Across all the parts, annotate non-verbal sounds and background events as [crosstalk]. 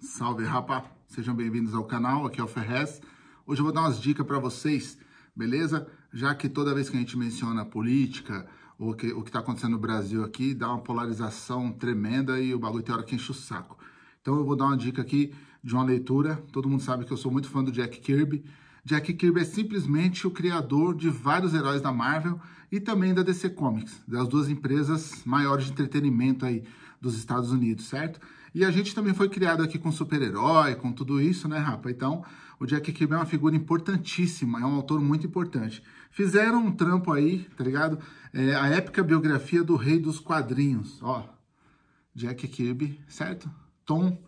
Salve, rapá! Sejam bem-vindos ao canal, aqui é o Ferrez. Hoje eu vou dar umas dicas para vocês, beleza? Já que toda vez que a gente menciona política, ou que, o que está acontecendo no Brasil aqui, dá uma polarização tremenda e o bagulho tem hora que enche o saco. Então eu vou dar uma dica aqui de uma leitura. Todo mundo sabe que eu sou muito fã do Jack Kirby. Jack Kirby é simplesmente o criador de vários heróis da Marvel e também da DC Comics, das duas empresas maiores de entretenimento aí dos Estados Unidos, certo? E a gente também foi criado aqui com super-herói, com tudo isso, né, rapaz? Então, o Jack Kirby é uma figura importantíssima, é um autor muito importante. Fizeram um trampo aí, tá ligado? É, a épica biografia do rei dos quadrinhos, ó. Jack Kirby, certo? Tom,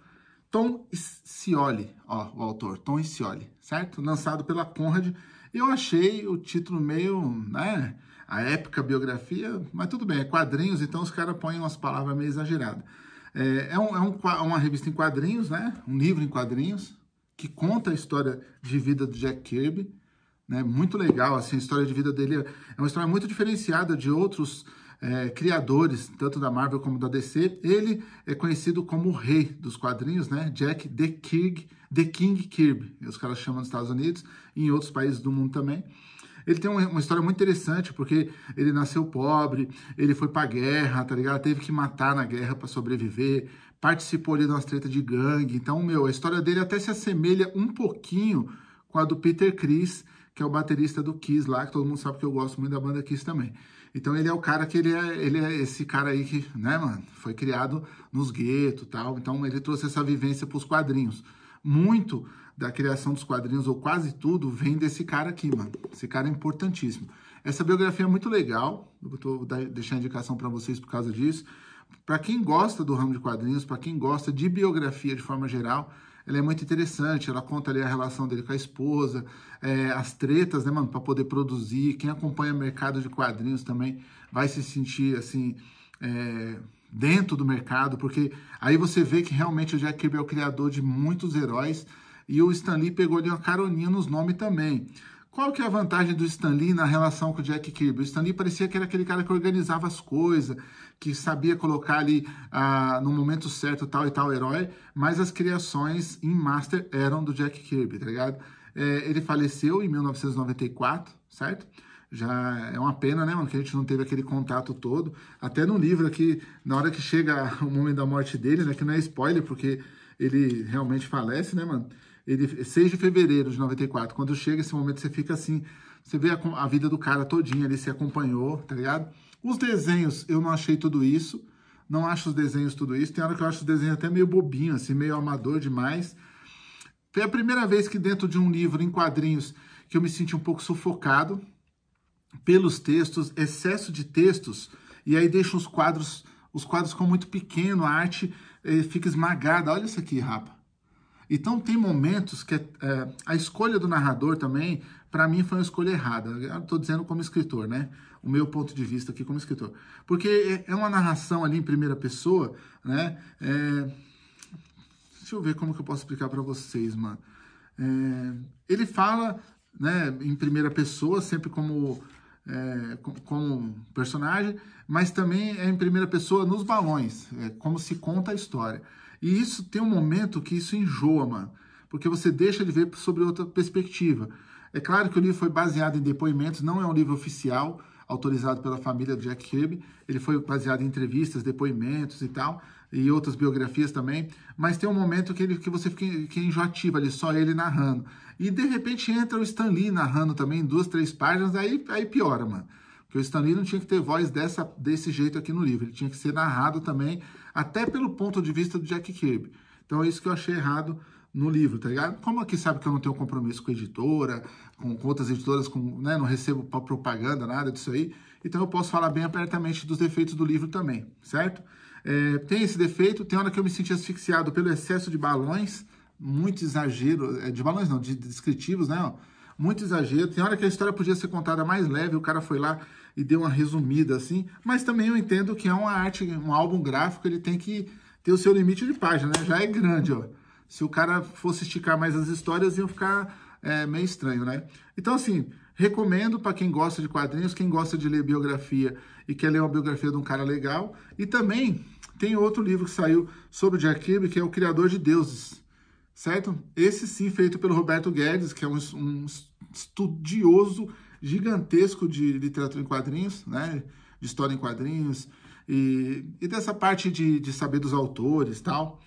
Tom Scioli, ó, o autor, Tom Scioli, certo? Lançado pela Conrad. Eu achei o título meio, né, a épica biografia, mas tudo bem, é quadrinhos, então os caras põem umas palavras meio exageradas. É, é, um, é, um, é uma revista em quadrinhos, né? Um livro em quadrinhos que conta a história de vida do Jack Kirby. Né? Muito legal, assim, a história de vida dele é, é uma história muito diferenciada de outros é, criadores, tanto da Marvel como da DC. Ele é conhecido como o rei dos quadrinhos, né? Jack The King, The King Kirby. Os caras chamam nos Estados Unidos e em outros países do mundo também. Ele tem uma história muito interessante, porque ele nasceu pobre, ele foi pra guerra, tá ligado? Teve que matar na guerra para sobreviver, participou ali de umas tretas de gangue. Então, meu, a história dele até se assemelha um pouquinho com a do Peter Chris, que é o baterista do Kiss lá, que todo mundo sabe que eu gosto muito da banda Kiss também. Então ele é o cara que ele é, ele é esse cara aí que, né, mano, foi criado nos guetos tal. Então ele trouxe essa vivência para os quadrinhos muito da criação dos quadrinhos, ou quase tudo, vem desse cara aqui, mano. Esse cara é importantíssimo. Essa biografia é muito legal, eu tô deixando a indicação para vocês por causa disso. Para quem gosta do ramo de quadrinhos, para quem gosta de biografia de forma geral, ela é muito interessante. Ela conta ali a relação dele com a esposa, é, as tretas, né, mano, para poder produzir. Quem acompanha o mercado de quadrinhos também vai se sentir assim. É dentro do mercado, porque aí você vê que realmente o Jack Kirby é o criador de muitos heróis e o Stan Lee pegou ali uma caroninha nos nomes também. Qual que é a vantagem do Stan Lee na relação com o Jack Kirby? O Stan Lee parecia que era aquele cara que organizava as coisas, que sabia colocar ali ah, no momento certo tal e tal herói, mas as criações em master eram do Jack Kirby, tá ligado? É, ele faleceu em 1994, certo? já é uma pena, né, mano, que a gente não teve aquele contato todo. Até no livro aqui, na hora que chega [laughs] o momento da morte dele, né, que não é spoiler, porque ele realmente falece, né, mano? Ele, 6 de fevereiro de 94, quando chega esse momento, você fica assim, você vê a, a vida do cara todinha ali, se acompanhou, tá ligado? Os desenhos, eu não achei tudo isso, não acho os desenhos tudo isso, tem hora que eu acho os desenhos até meio bobinho, assim, meio amador demais. Foi a primeira vez que dentro de um livro em quadrinhos que eu me senti um pouco sufocado, pelos textos, excesso de textos, e aí deixa os quadros, os quadros ficam muito pequenos, a arte eh, fica esmagada. Olha isso aqui, rapa. Então tem momentos que é, é, a escolha do narrador também, para mim foi uma escolha errada. Eu tô dizendo como escritor, né? O meu ponto de vista aqui como escritor. Porque é, é uma narração ali em primeira pessoa, né? É... Deixa eu ver como que eu posso explicar para vocês, mano. É... Ele fala né, em primeira pessoa, sempre como, é, como personagem, mas também é em primeira pessoa nos balões, é como se conta a história. E isso tem um momento que isso enjoa, mano, porque você deixa de ver sobre outra perspectiva. É claro que o livro foi baseado em depoimentos, não é um livro oficial, autorizado pela família do Jack Kirby, ele foi baseado em entrevistas, depoimentos e tal, e outras biografias também, mas tem um momento que, ele, que você fica que é enjoativo ali, só ele narrando. E de repente entra o Stan Lee narrando também, duas, três páginas, aí, aí piora, mano. Porque o Stan Lee não tinha que ter voz dessa, desse jeito aqui no livro, ele tinha que ser narrado também, até pelo ponto de vista do Jack Kirby. Então é isso que eu achei errado no livro, tá ligado? Como aqui sabe que eu não tenho compromisso com editora, com, com outras editoras, com, né, não recebo propaganda, nada disso aí, então eu posso falar bem abertamente dos defeitos do livro também, certo? É, tem esse defeito, tem hora que eu me senti asfixiado pelo excesso de balões, muito exagero, é, de balões não, de descritivos, né? muito exagero. Tem hora que a história podia ser contada mais leve, o cara foi lá e deu uma resumida assim, mas também eu entendo que é uma arte, um álbum gráfico, ele tem que ter o seu limite de página, né? Já é grande, ó. Se o cara fosse esticar mais as histórias, iam ficar é, meio estranho, né? Então, assim, Recomendo para quem gosta de quadrinhos, quem gosta de ler biografia e quer ler uma biografia de um cara legal. E também tem outro livro que saiu sobre o Jack Kirby, que é O Criador de Deuses, certo? Esse sim, feito pelo Roberto Guedes, que é um, um estudioso gigantesco de literatura em quadrinhos, né? De história em quadrinhos e, e dessa parte de, de saber dos autores tal.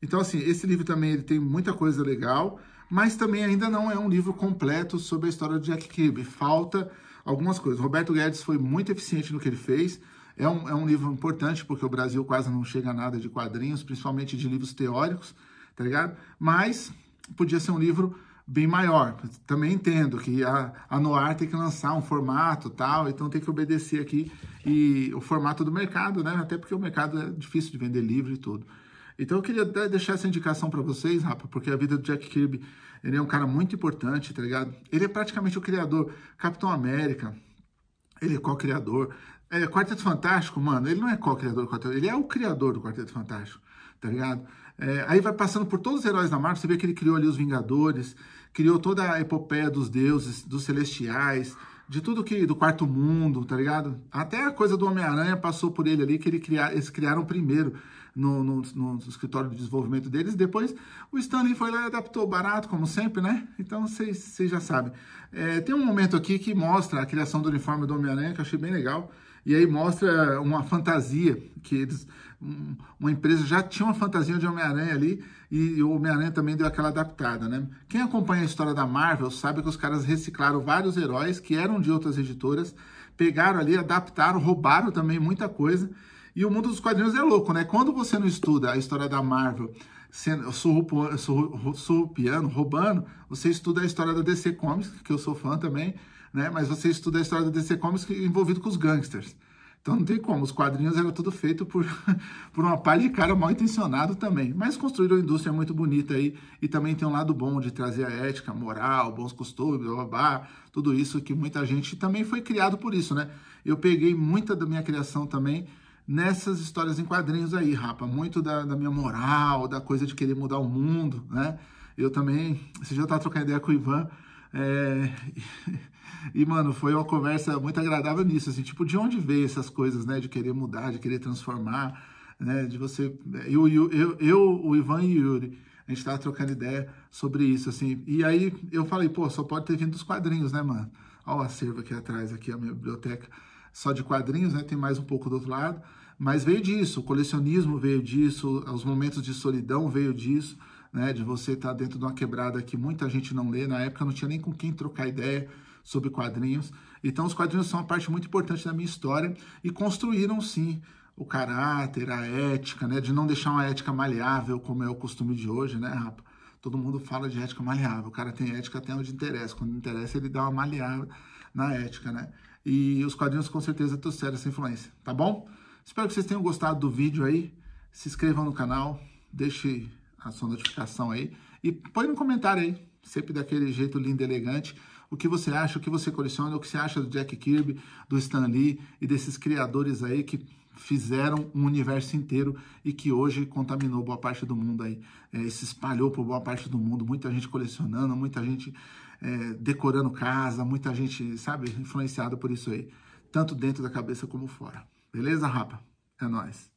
Então, assim, esse livro também ele tem muita coisa legal mas também ainda não é um livro completo sobre a história do Jack Kirby. Falta algumas coisas. Roberto Guedes foi muito eficiente no que ele fez. É um, é um livro importante, porque o Brasil quase não chega a nada de quadrinhos, principalmente de livros teóricos, tá ligado? Mas podia ser um livro bem maior. Também entendo que a, a Noir tem que lançar um formato tal, então tem que obedecer aqui e o formato do mercado, né? Até porque o mercado é difícil de vender livro e tudo. Então eu queria deixar essa indicação para vocês, rapaz, porque a vida do Jack Kirby, ele é um cara muito importante, tá ligado? Ele é praticamente o criador Capitão América, ele é co-criador. É, Quarteto Fantástico, mano, ele não é co-criador do Quarteto, ele é o criador do Quarteto Fantástico, tá ligado? É, aí vai passando por todos os heróis da Marvel, você vê que ele criou ali os Vingadores, criou toda a epopeia dos deuses, dos celestiais, de tudo que do quarto mundo, tá ligado? Até a coisa do Homem-Aranha passou por ele ali que ele criar, eles criaram primeiro no, no, no, escritório de desenvolvimento deles. Depois o Stanley foi lá e adaptou barato, como sempre, né? Então vocês já sabem. É, tem um momento aqui que mostra a criação do uniforme do Homem-Aranha, que eu achei bem legal. E aí mostra uma fantasia que eles. Um, uma empresa já tinha uma fantasia de Homem-Aranha ali e, e o Homem-Aranha também deu aquela adaptada, né? Quem acompanha a história da Marvel sabe que os caras reciclaram vários heróis que eram de outras editoras, pegaram ali, adaptaram, roubaram também muita coisa. E o mundo dos quadrinhos é louco, né? Quando você não estuda a história da Marvel sendo, surrupiano, roubando, você estuda a história da DC Comics, que eu sou fã também, né? Mas você estuda a história da DC Comics envolvido com os gangsters. Então não tem como, os quadrinhos era tudo feito por, [laughs] por uma par de cara mal intencionado também. Mas construíram uma indústria muito bonita aí e também tem um lado bom de trazer a ética, moral, bons costumes, blá, blá, blá tudo isso que muita gente também foi criado por isso, né? Eu peguei muita da minha criação também nessas histórias em quadrinhos aí, rapa. Muito da, da, minha moral, da coisa de querer mudar o mundo, né? Eu também, você já tá trocando ideia com o Ivan. É... [laughs] e, mano, foi uma conversa muito agradável nisso, assim, tipo, de onde veio essas coisas, né? De querer mudar, de querer transformar, né? De você. Eu, eu, eu, eu o Ivan e o Yuri. A gente tava trocando ideia sobre isso, assim. E aí eu falei, pô, só pode ter vindo dos quadrinhos, né, mano? Olha o acervo aqui atrás, aqui, a minha biblioteca só de quadrinhos, né? Tem mais um pouco do outro lado. Mas veio disso, o colecionismo veio disso, os momentos de solidão veio disso, né? De você estar tá dentro de uma quebrada que muita gente não lê. Na época não tinha nem com quem trocar ideia sobre quadrinhos. Então os quadrinhos são uma parte muito importante da minha história e construíram sim o caráter, a ética, né? De não deixar uma ética maleável, como é o costume de hoje, né, rapaz? Todo mundo fala de ética maleável. O cara tem ética até onde interessa. Quando interessa, ele dá uma maleável na ética, né? E os quadrinhos com certeza trouxeram essa influência, tá bom? Espero que vocês tenham gostado do vídeo aí. Se inscrevam no canal, deixe a sua notificação aí. E põe no comentário aí, sempre daquele jeito lindo e elegante, o que você acha, o que você coleciona, o que você acha do Jack Kirby, do Stan Lee e desses criadores aí que fizeram um universo inteiro e que hoje contaminou boa parte do mundo aí, é, se espalhou por boa parte do mundo, muita gente colecionando, muita gente é, decorando casa, muita gente, sabe, influenciada por isso aí, tanto dentro da cabeça como fora. Beleza, rapa? É nóis.